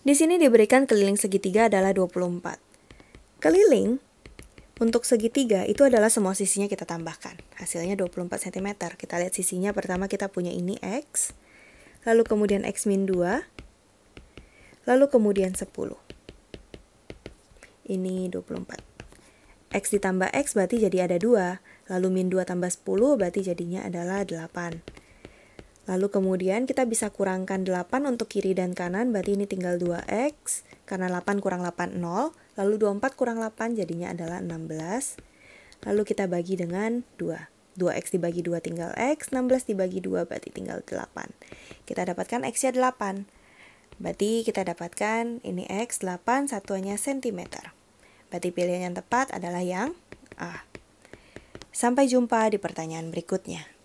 Di sini diberikan keliling segitiga adalah 24. Keliling untuk segitiga itu adalah semua sisinya kita tambahkan. Hasilnya 24 cm. Kita lihat sisinya pertama kita punya ini X, lalu kemudian X min 2, lalu kemudian 10. Ini 24. X ditambah X berarti jadi ada 2, lalu min 2 tambah 10 berarti jadinya adalah 8. Lalu kemudian kita bisa kurangkan 8 untuk kiri dan kanan, berarti ini tinggal 2x, karena 8 kurang 8, 0. Lalu 24 kurang 8 jadinya adalah 16. Lalu kita bagi dengan 2. 2x dibagi 2 tinggal x, 16 dibagi 2 berarti tinggal 8. Kita dapatkan x-nya 8. Berarti kita dapatkan ini x 8 satuannya cm. Berarti pilihan yang tepat adalah yang A. Sampai jumpa di pertanyaan berikutnya.